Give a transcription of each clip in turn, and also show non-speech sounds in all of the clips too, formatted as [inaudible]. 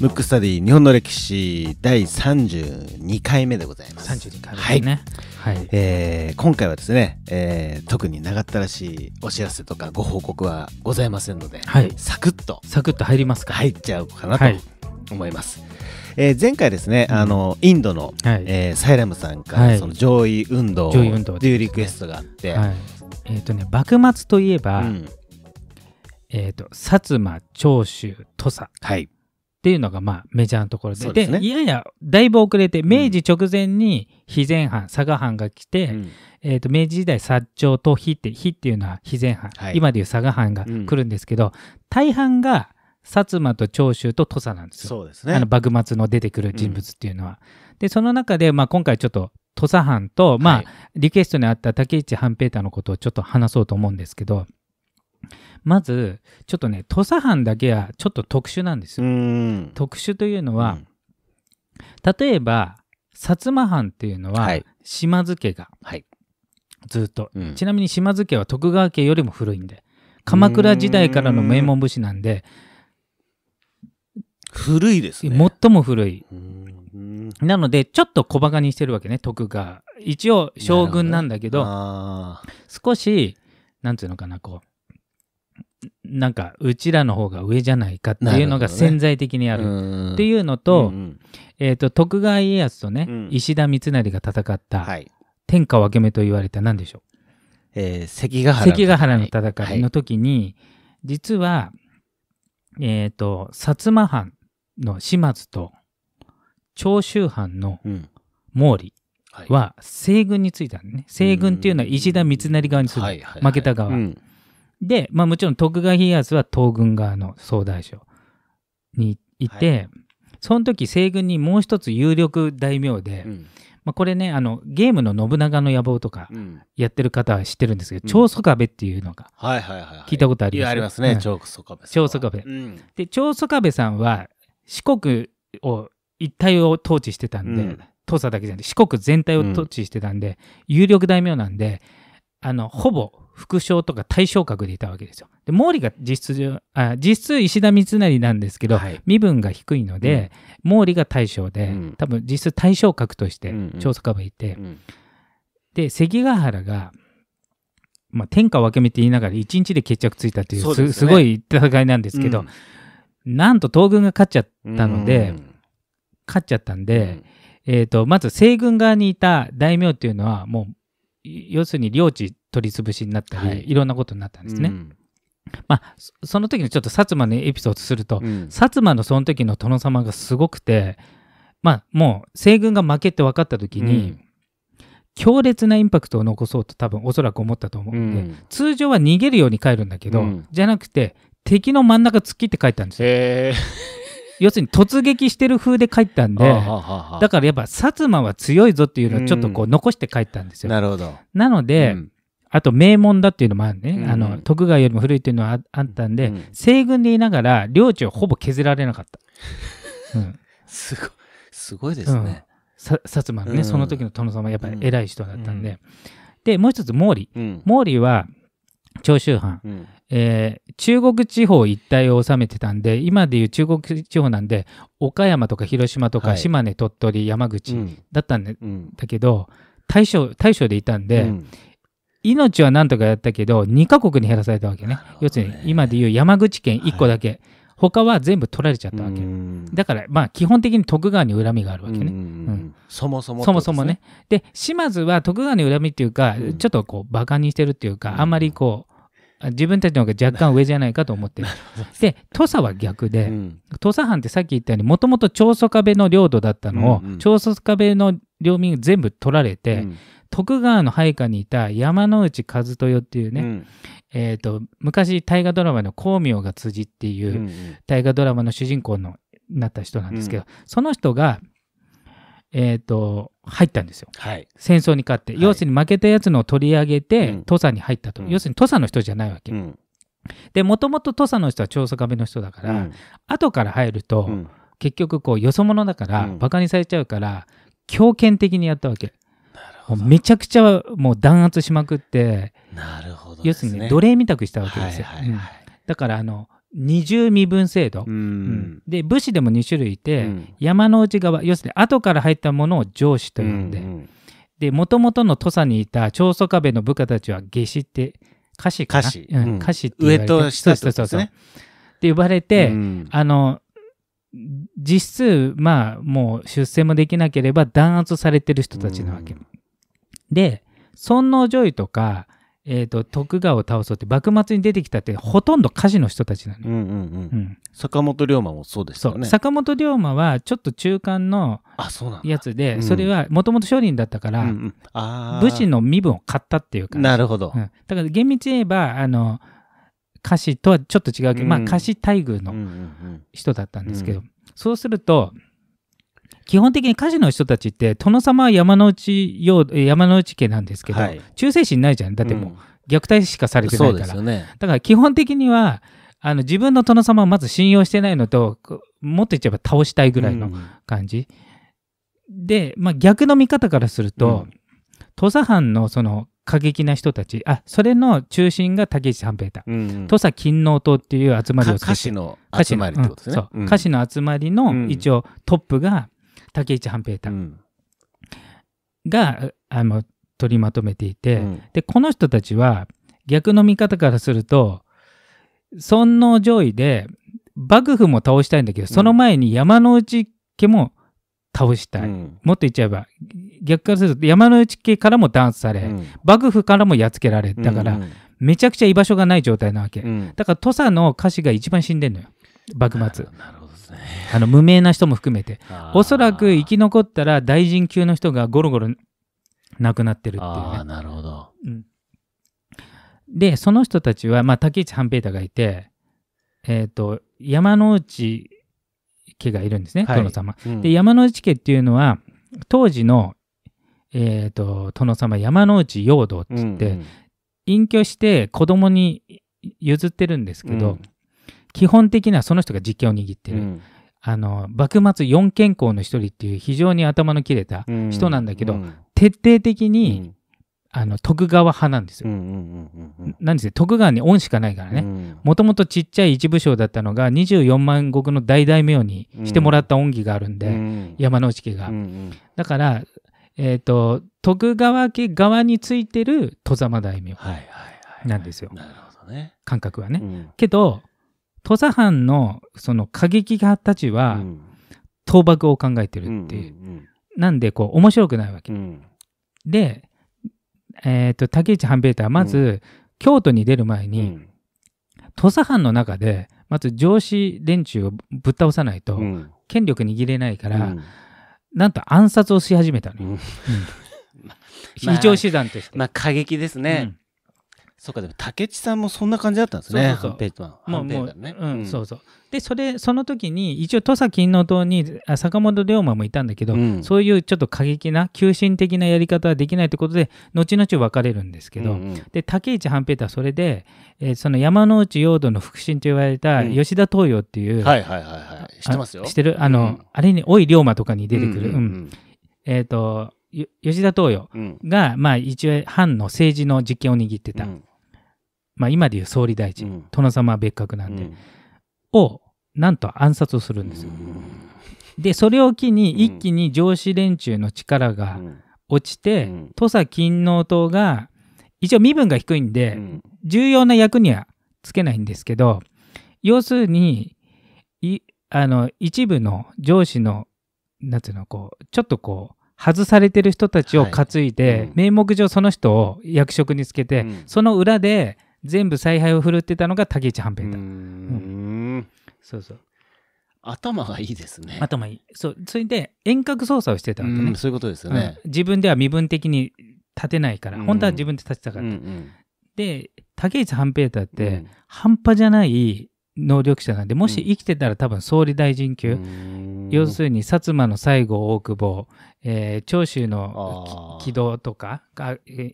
ムックスタディ日本の歴史第32回目でございます。32回目ですね。はい。はい、えー、今回はですね、えー、特に長ったらしいお知らせとかご報告はございませんので、はい、サクッと。サクッと入りますか入っちゃうかなと思います。はい、えー、前回ですね、うん、あのインドの、はい、えー、サイラムさんから、はい、その上位運動というリクエストがあって、はい、えっ、ー、とね幕末といえば、うんえっ、ー、と、薩摩、長州、土佐。はい。っていうのが、まあ、メジャーなところで。でね、いやや、だいぶ遅れて、明治直前に、肥前藩、佐賀藩が来て、うん、えっ、ー、と、明治時代、薩長と肥って、肥っていうのは肥前藩、はい、今でいう佐賀藩が来るんですけど、うん、大半が、薩摩と長州と土佐なんですよ。そうですね。あの、幕末の出てくる人物っていうのは。うん、で、その中で、まあ、今回ちょっと、土佐藩と、まあ、リクエストにあった竹内半平太のことをちょっと話そうと思うんですけど、まずちょっとね土佐藩だけはちょっと特殊なんですよ。特殊というのは、うん、例えば薩摩藩っていうのは、はい、島津家が、はい、ずっと、うん、ちなみに島津家は徳川家よりも古いんで鎌倉時代からの名門武士なんで古いですね最も古いなのでちょっと小バカにしてるわけね徳川一応将軍なんだけど少しなんていうのかなこうなんかうちらの方が上じゃないかっていうのが潜在的にあるっていうのと,、えー、と徳川家康とね、石田三成が戦った、天下分け目と言われた何でしょう、えー、関ヶ原関ヶ原の戦いの時に、実は、えー、と薩摩藩の島津と長州藩の毛利は西軍についたんね、西軍っていうのは石田三成側にする、負けた側。で、まあもちろん徳川家康は東軍側の総大将にいて、はい、その時西軍にもう一つ有力大名で、うん、まあ、これねあのゲームの「信長の野望」とかやってる方は知ってるんですけど、長宗我部っていうのが聞いたことあります、はいありますね、うん、長宗我部長宗我部、うん、で長宗我部さんは四国を一帯を統治してたんで、土佐だけじゃなくて四国全体を統治してたんで、有力大名なんであのほぼ副将とか大将格でいたわけですよ。で毛利が実質上あ実質石田三成なんですけど、はい、身分が低いので、うん、毛利が大将で、うん、多分実質大将格として長宗我部いて、うんうん、で関ヶ原が、まあ、天下分け目って言いながら一日で決着ついたという、ね、すごい戦いなんですけど、うん、なんと東軍が勝っちゃったので、勝っちゃったんで。えーとまず西軍側にいた大名っていうのはもう要するに領地取り潰しになったり、はい、いろんなことになったんですね。うん、まあ、その時のちょっと薩摩のエピソードすると、うん、薩摩のその時の殿様がすごくて、まあ、もう西軍が負けって分かった時に、うん、強烈なインパクトを残そうと多分おそらく思ったと思うんで、うん、通常は逃げるように帰るんだけど、じゃなくて敵の真ん中突っ切って帰ったんですよ。要するに突撃してる風で帰ったんでだからやっぱ薩摩は強いぞっていうのはちょっとこう残して帰ったんですよ。なるほどなので、うんあと名門だっていうのもあるね、うん、あの徳川よりも古いっていうのはあったんで、うん、西軍でいながら領地をほぼ削られなかった、うん、すごい、すごいですね、薩摩のね、その時の殿様やっぱり偉い人だったんで、でもう一つ毛利、毛利は長州藩、うん、えー、中国地方一帯を治めてたんで今でいう中国地方なんで岡山とか広島とか島根、はい、鳥取山口だったんうん、だけど大将大将でいたんで、うん、命はなんとかやったけど2カ国に減らされたわけね要するに今でいう山口県1個だけ、はい、他は全部取られちゃったわけ、うん、だからまあ基本的に徳川に恨みがあるわけね、うん、そもそも、ね、そもそもねで島津は徳川に恨みっていうか、ちょっとこうバカにしてるっていうか、あんまりこう自分たちの方が若干上じゃないかと思って [laughs] る。で土佐は逆で、うん、土佐藩ってさっき言ったようにもともと長宗我部の領土だったのを、うんうん、長宗我部の領民全部取られて、うん、徳川の配下にいた山内和豊っていうね、うん、えーと、昔大河ドラマの光明が辻っていう大河ドラマの主人公のなった人なんですけど、うん、その人が、えーと、入ったんですよ、はい、戦争に勝って、はい、要するに負けたやつのを取り上げて、うん、土佐に入ったと、うん、要するに土佐の人じゃないわけ。でもともと土佐の人は長宗我部の人だから、後から入ると、結局こうよそ者だから、うん、バカにされちゃうから強権的にやったわけめちゃくちゃもう弾圧しまくってなるほど、ね、要するに奴隷みたくしたわけですよ、はいだからあの二重身分制度、うん、で武士でも2種類いて、うん、山の内側要するに後から入ったものを上司と呼んで、うんうん、での土佐にいた長宗我部の部下たちは下司って下司かな下司、うん、上と下と、ね、そうそうそうって呼ばれて、あの実質まあもう出世もできなければ弾圧されてる人たちなわけ、で、尊王攘夷とか、えーと、徳川を倒そうって幕末に出てきたってほとんど家事の人たちなのよ、坂本龍馬もそうですよね坂本龍馬はちょっと中間のやつでそれはもともと商人だったから、うんうん、武士の身分を買ったっていうかなるほど、うん、だから厳密に言えばあの歌詞とはちょっと違うけど、うんまあ歌詞待遇の人だったんですけど、うんうん、そうすると基本的に歌手の人たちって殿様は山の内山の内家なんですけど、はい、忠誠心ないじゃんだってもう、虐待しかされてないから、ね、だから基本的にはあの自分の殿様をまず信用してないのともっと言っちゃえば倒したいぐらいの感じ、うん、で、まあ、逆の見方からすると、うん、土佐藩のその過激な人たちあそれの中心が竹内三平太、うん、土佐勤王党っていう集まりを作って歌詞の集まりってことですね歌手の集まりの一応トップが竹内半平太が、あの取りまとめていて、でこの人たちは逆の見方からすると尊皇攘夷で幕府も倒したいんだけど、その前に山の内家も倒したい、うん、もっと言っちゃえば逆からすると山の内家からも弾圧され、うん、幕府からもやっつけられだから、うんうん、めちゃくちゃ居場所がない状態なわけ、うん、だから土佐の歌詞が一番死んでんのよ幕末あの無名な人も含めておそらく生き残ったら大臣級の人がゴロゴロ亡くなってるっていうね。なるほど、うん、でその人たちは、まあ、竹内半平太がいて、えーと、山之内家がいるんですね、はい、殿様。うん、で山之内家っていうのは当時の、えーと、殿様山之内陽道って言って、うんうん、隠居して子供に譲ってるんですけど、うん、基本的にはその人が実権を握ってる。うんあの幕末四賢康の一人っていう非常に頭の切れた人なんだけど、うん、徹底的に、あの徳川派なんですよ。なんです徳川に恩しかないからねもともとちっちゃい一部将だったのが24万石の大大名にしてもらった恩義があるんで、うん、山内家が。うんうん、だから、えーと、と徳川家側についてる外様大名なんですよ、感覚はね。うん、けど土佐藩のその過激派たちは、倒幕を考えてるっていう。うんうんうん、なんで、こう、面白くないわけ。うん、で、えっ、ー、と、竹内半兵衛太はまず、うん、京都に出る前に、土佐藩の中で、まず上司連中をぶっ倒さないと、権力握れないから、なんと暗殺をし始めたのよ。[laughs] 非常手段として。まあ、過激ですね。そうかでも武智さんもそんな感じだったんですね。そうそうそう。ペータン。まあもう、ね、うん、うん、そうそう。でそれその時に一応土佐勤王党に坂本龍馬もいたんだけど、うん、そういうちょっと過激な急進的なやり方はできないということで後々分かれるんですけど、うんうん、で武市半平太はそれで、えー、その山内陽土の腹心と言われた吉田東洋っていう、うん、はいはいはいはい知ってますよ。知ってるあの、うん、あれに「おい龍馬」とかに出てくる。うんうん、えっ、ー、と吉田東洋が、まあ一応藩の政治の実権を握ってた。うんまあ、今でいう総理大臣、うん、殿様は別格なんで、うん、をなんと暗殺をするんですよ。でそれを機に一気に上司連中の力が落ちて、土佐勤王党が一応身分が低いんで、重要な役にはつけないんですけど要するにあの一部の上司のなんていうのこうちょっとこう外されてる人たちを担いで、はいうん、名目上その人を役職につけて、うん、その裏で全部采配を振るってたのが竹内半平太。うん,、そうそう。頭がいいですね。頭いい。そう。それで遠隔操作をしてたわけね。そういうことですよね、自分では身分的に立てないから、本当は自分で立てたから。で、竹内半平太って、半端じゃない能力者なんで、もし生きてたら多分総理大臣級。要するに、薩摩の西郷大久保、えー、長州の軌道とか、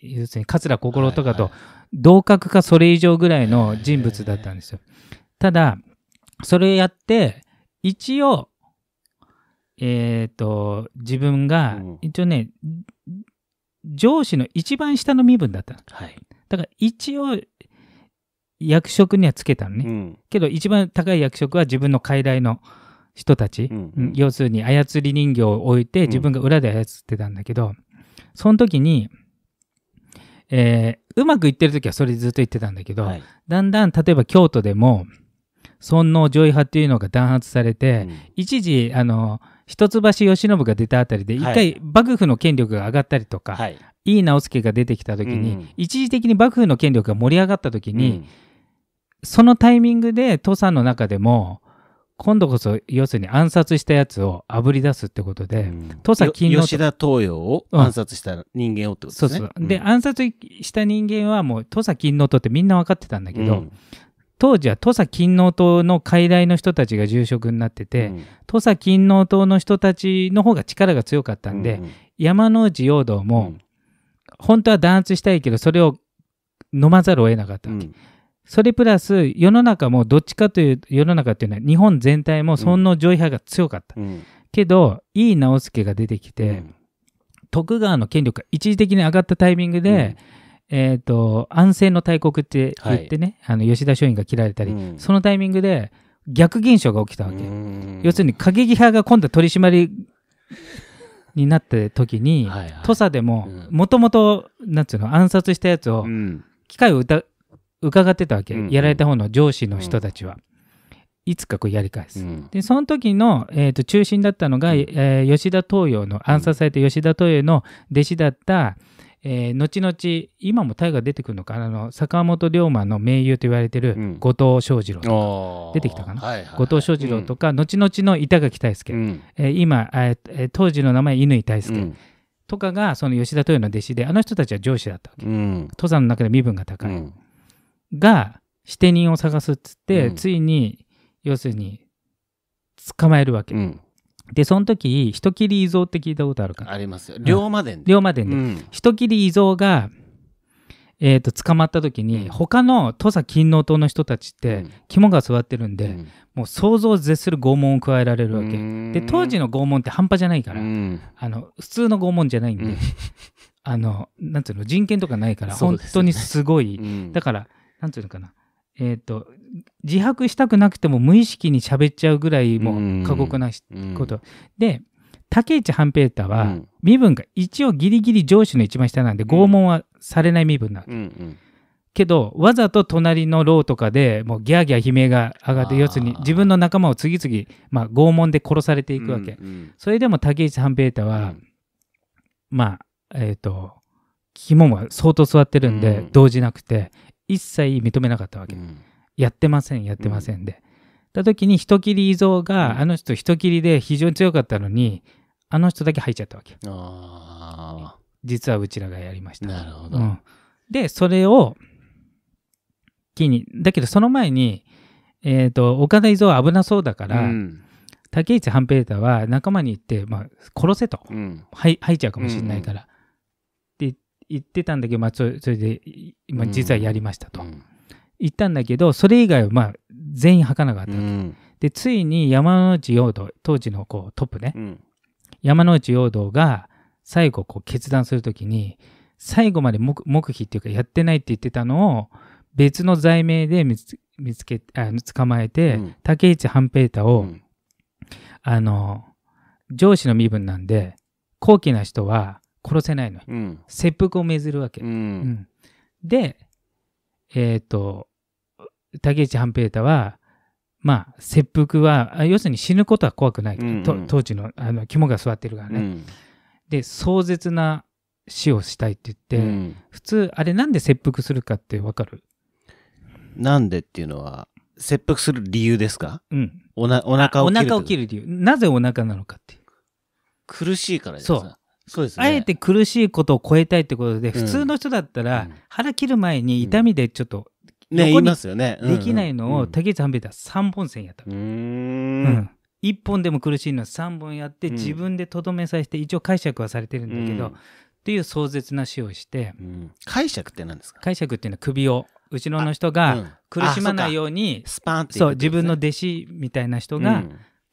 要するに桂心とかと同格かそれ以上ぐらいの人物だったんですよ。ただ、それやって、一応、えっ、ー、と、自分が、一応ね、うん、上司の一番下の身分だった。はい、だから一応、役職にはつけたのね、うん、けど一番高い役職は自分の傀儡の人たち、うん、要するに操り人形を置いて自分が裏で操ってたんだけど、その時にえー、うまくいってる時はそれずっと言ってたんだけど、はい、だんだん例えば京都でも尊王攘夷派っていうのが弾圧されて、うん、一時あの一橋慶喜が出たあたりで一回幕府の権力が上がったりとか、はい、井伊直弼が出てきた時に、うん、一時的に幕府の権力が盛り上がった時に、うん、そのタイミングで土佐の中でも今度こそ要するに暗殺したやつをあぶり出すってことで、うん、土佐勤の吉田東洋を暗殺した人間をってことですね。そうそうで、うん、暗殺した人間はもう土佐勤の党ってみんな分かってたんだけど、うん、当時は土佐勤の党の傀儡の人たちが住職になってて、土佐勤の党の人たちの方が力が強かったんで、うん内容堂も、本当は弾圧したいけどそれを飲まざるを得なかったわけ。それプラス世の中もどっちかという世の中っていうのは日本全体も尊王攘夷派が強かった、うん、けど井伊直弼が出てきて、うん、徳川の権力が一時的に上がったタイミングで、うん、えーと、安政の大国って言ってね、はい、あの吉田松陰が切られたり、そのタイミングで逆現象が起きたわけ、要するに過激派が今度は取締りになった時に、はいはい、土佐でももともとなんつうの暗殺したやつを、機械を疑伺ってたわけ、うんやられた方の上司の人たちは。うん、いつかこうやり返す、うん、でその時の、えーと、中心だったのが、えー、吉田東洋の暗殺されて吉田東洋の弟子だった、えー、後々今も大河出てくるのかあの坂本龍馬の盟友と言われてる後藤象二郎とか、出てきたかな、はいはいはい、後藤象二郎とか、うん、後々の板垣大輔、うん、えー、今、えー、当時の名前乾大輔、とかがその吉田豊の弟子であの人たちは上司だったわけ、うん、登山の中で身分が高い、うん、が支店人を探すっつって、うん、ついに要するに捕まえるわけ、うん、でその時人斬り遺贈って聞いたことあるかなありますよ龍馬伝で龍馬伝で、人斬り遺贈がえー、と捕まった時に、他の土佐勤王党の人たちって肝が座ってるんで、もう想像を絶する拷問を加えられるわけで当時の拷問って半端じゃないから、あの普通の拷問じゃないんで、あのなんていうの人権とかないから本当にすごい、だからなんていうのかな、えーと、自白したくなくても無意識に喋っちゃうぐらいもう過酷なこと。で竹内半平太は身分が一応ギリギリ上司の一番下なんで拷問はされない身分なわけ。うんうんけどわざと隣の牢とかでもうギャーギャー悲鳴が上がって要するに自分の仲間を次々、まあ、拷問で殺されていくわけ、うんうん、それでも竹内半平太は、うん、まあえっ、ー、と肝も相当座ってるんで動じなくて、一切認めなかったわけ、うん、やってませんやってませんで、た時に人斬り伊蔵が、あの人人斬りで非常に強かったのにあの人だけ入っちゃったわけ実はうちらがやりましたなるほど、うん、でそれを機にだけどその前にえー、と岡田伊蔵は危なそうだから、うん、竹内半平太は仲間に行って、まあ、殺せと、うん、入っちゃうかもしれないから、言ってたんだけど、まあ、それで、まあ、実はやりましたと、言ったんだけど、それ以外は、まあ、全員吐かなかったわけ、で、ついに山内陽道、当時のこうトップね、うん、山内陽道が最後こう決断するときに、最後まで黙秘っていうかやってないって言ってたのを、別の罪名で見つ見つけあ捕まえて、うん、竹内半平太を、うん、あの上司の身分なんで高貴な人は殺せないのうん、切腹を命ずるわけ。うん、で、えっ、ー、と、竹内半平太は、まあ、切腹は、要するに死ぬことは怖くない、うんうん、当時のあの肝が座ってるからね。うん、で、壮絶な死をしたいって言って、うん、普通、あれなんで切腹するかってわかるなんでっていうのは、切腹する理由ですかうん。おなお腹を切る。お腹を切る理由。なぜお腹なのかっていう。苦しいからですか。そうです、ね、あえて苦しいことを超えたいってことで、普通の人だったら、腹切る前に痛みでちょっと、ね、言いますよね。できないのを、竹内半兵衛は3本線やった。うん。1本でも苦しいのは3本やって、自分でとどめさせて、一応解釈はされてるんだけど、っていう壮絶な死をして、解釈って何ですか解釈っていうのは首を後ろの人が苦しまないように、スパンって、そう自分の弟子みたいな人が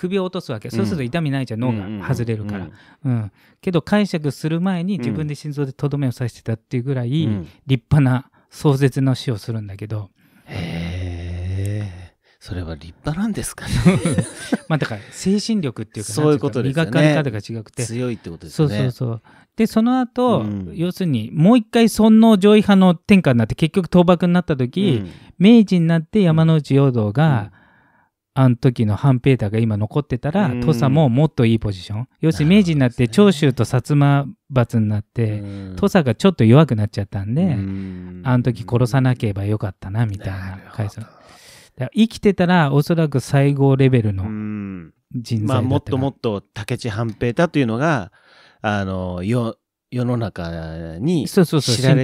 首を落とすわけ、うん、そうすると痛みないじゃん脳が外れるから、うんけど解釈する前に自分で心臓でとどめを刺してたっていうぐらい、立派な壮絶な死をするんだけど、へえそれは立派なんですかね [laughs] まあだから精神力っていうかそういうことですね磨かれ方が違くて強いってことですねそうそうそうでその後、うん、要するにもう一回尊王攘夷派の天下になって結局倒幕になった時、うん、明治になって山内容堂が、うんあの時の半平太が今残ってたら、土佐ももっといいポジション。要するに明治になって長州と薩摩閥になって、土佐がちょっと弱くなっちゃったんで、ん、あの時殺さなければよかったな、みたいな解散。生きてたらおそらく最後レベルの人材だったまあもっともっと竹地半平太というのが、あの、よ、世の中に浸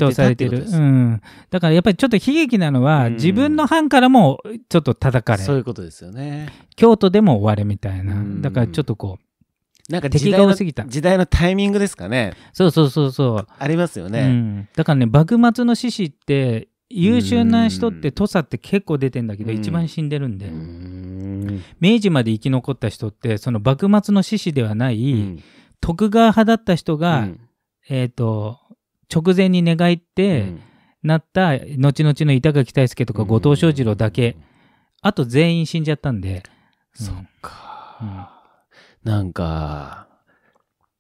透されてる、うん、だからやっぱりちょっと悲劇なのは、うん、自分の藩からもちょっと叩かれそういうことですよね京都でも終われみたいな、うん、だからちょっとこうなんか敵が多すぎた時代のタイミングですかねそうそうそうそうありますよね、だからね幕末の志士って優秀な人って土佐って結構出てんだけど、一番死んでるんで、明治まで生き残った人ってその幕末の志士ではない、徳川派だった人が、えっ、ー、と、直前に願いってなった、後々の板垣退助とか後藤象二郎だけ、あと全員死んじゃったんで。そっか、うん。なんか、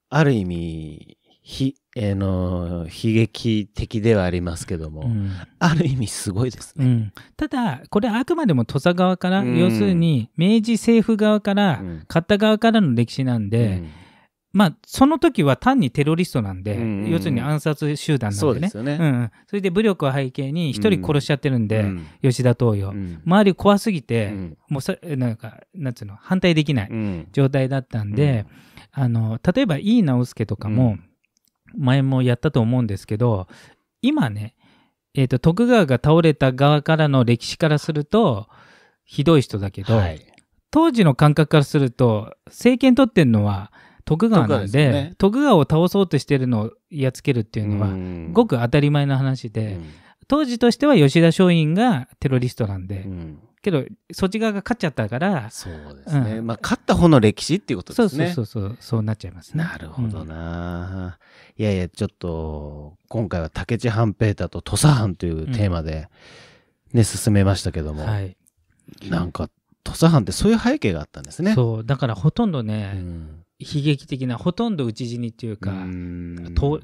ある意味、ひ、えー、の、悲劇的ではありますけども、うん、ある意味すごいですね。うん、ただ、これあくまでも土佐側から、要するに明治政府側から、買った側からの歴史なんで、まあ、その時は単にテロリストなんで、うんうん、要するに暗殺集団なんでね。そ、ね、うん、それで武力を背景に一人殺しちゃってるんで、うん、吉田東洋、うん、周り怖すぎて、もうなんつうの、反対できない状態だったんで、あの、例えば、井伊直輔とかも、前もやったと思うんですけど、今ね、えっ、ー、と、徳川が倒れた側からの歴史からすると、ひどい人だけど、はい、当時の感覚からすると、政権取ってんのは、徳川なんで、ね、徳川を倒そうとしてるのをやっつけるっていうのは、ごく当たり前の話で、当時としては吉田松陰がテロリストなんで、けどそっち側が勝っちゃったからそうですね、うん、まあ勝った方の歴史っていうことですねそうそうそうそうなっちゃいますねなるほどな、うん、いやいやちょっと今回は武智半平太と土佐藩というテーマでね、うん、進めましたけども、はい、なんか土佐藩ってそういう背景があったんですねそうだからほとんどね、うん悲劇的なほとんど討ち死にっていうか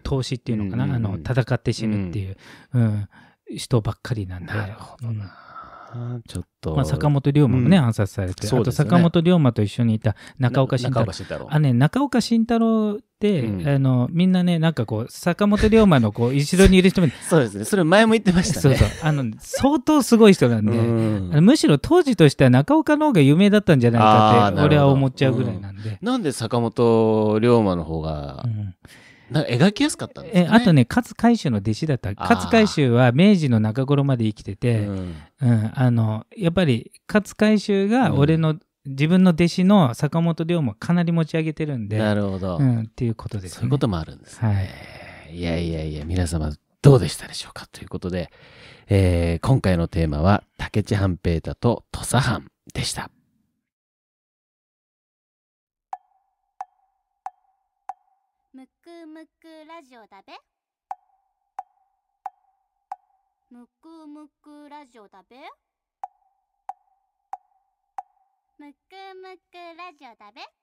投資っていうのかな、あの戦って死ぬっていう、うん、人ばっかりなんだなるほどな、ちょっと。まあ、坂本龍馬もね、うん、暗殺されて、ね、あと坂本龍馬と一緒にいた中岡慎太郎。太郎あ、ね、中岡慎太郎って、うん、あの、みんなね、なんかこう、坂本龍馬のこう、後ろにいる人も。[laughs] そうですね。それ前も言ってましたね。そうそう。あの、相当すごい人なんで、うん、むしろ当時としては中岡の方が有名だったんじゃないかって、俺は思っちゃうぐらいなんで。なんで坂本龍馬の方が、なんか描きやすかったんですね。あとね、勝海舟の弟子だった。勝海舟は明治の中頃まで生きてて、うん、うん、あの、やっぱり勝海舟が俺の、うん、自分の弟子の坂本龍馬かなり持ち上げてるんで。なるほど。うん、っていうことです、ね、そういうこともあるんですね、はい。いやいやいや、皆様どうでしたでしょうかということで、えー、今回のテーマは、竹智半平太と土佐藩でした。むくラジオだべむくむくラジオだべむくむくラジオだべ